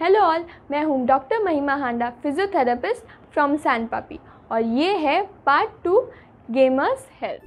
hello all मैं हूँ doctor महिमा हांडा फिजियोथेरापिस्ट फ्रॉम सैन पापी और ये है part two gamers health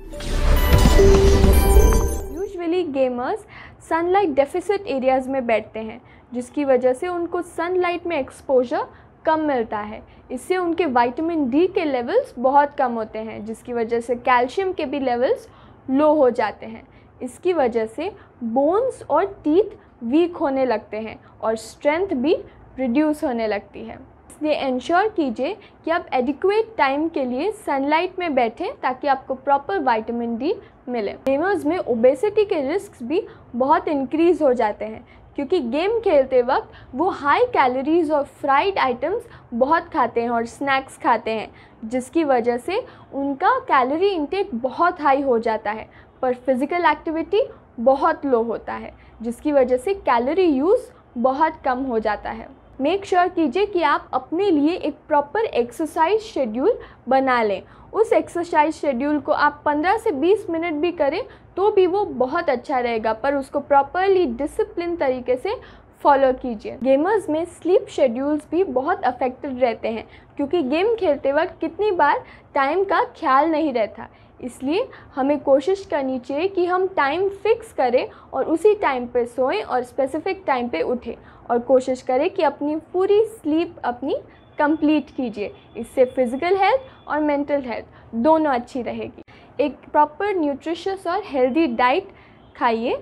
usually gamers sunlight deficit areas में बैठते हैं जिसकी वजह से उनको सनलाइट में एक्सपोजर कम मिलता है इससे उनके विटामिन डी के लेवल्स बहुत कम होते हैं जिसकी वजह से कैल्शियम के भी लेवल्स लो हो जाते हैं इसकी वजह से बोन्स और टीथ वीक होने लगते हैं और स्ट्रेंथ भी रिड्यूस होने लगती है इसलिए इंश्योर कीजिए कि आप एडिक्वेट टाइम के लिए सनलाइट में बैठें ताकि आपको प्रॉपर वाइटामिन डी मिले गेमर्स में ओबेसिटी के रिस्क भी बहुत इंक्रीज़ हो जाते हैं क्योंकि गेम खेलते वक्त वो हाई कैलोरीज और फ्राइड आइटम्स बहुत खाते हैं और स्नैक्स खाते हैं जिसकी वजह से उनका कैलोरी इंटेक बहुत हाई हो जाता है पर फिज़िकल एक्टिविटी बहुत लो होता है जिसकी वजह से कैलोरी यूज़ बहुत कम हो जाता है मेक श्योर sure कीजिए कि आप अपने लिए एक प्रॉपर एक्सरसाइज शेड्यूल बना लें उस एक्सरसाइज शेड्यूल को आप 15 से 20 मिनट भी करें तो भी वो बहुत अच्छा रहेगा पर उसको प्रॉपरली डिसिप्लिन तरीके से फॉलो कीजिए गेमर्स में स्लीप शेड्यूल्स भी बहुत अफेक्टेड रहते हैं क्योंकि गेम खेलते वक्त कितनी बार टाइम का ख्याल नहीं रहता इसलिए हमें कोशिश करनी चाहिए कि हम टाइम फिक्स करें और उसी टाइम पर सोएं और स्पेसिफिक टाइम पे उठें और कोशिश करें कि अपनी पूरी स्लीप अपनी कंप्लीट कीजिए इससे फिज़िकल हेल्थ और मेंटल हेल्थ दोनों अच्छी रहेगी एक प्रॉपर न्यूट्रिशियस और हेल्दी डाइट खाइए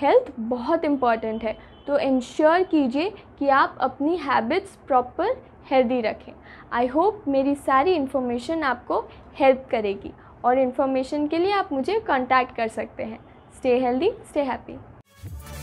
हेल्थ बहुत इम्पॉर्टेंट है तो इंश्योर कीजिए कि आप अपनी हैबिट्स प्रॉपर हेल्दी रखें आई होप मेरी सारी इन्फॉर्मेशन आपको हेल्प करेगी और इन्फॉर्मेशन के लिए आप मुझे कॉन्टैक्ट कर सकते हैं स्टे हेल्दी स्टे हैप्पी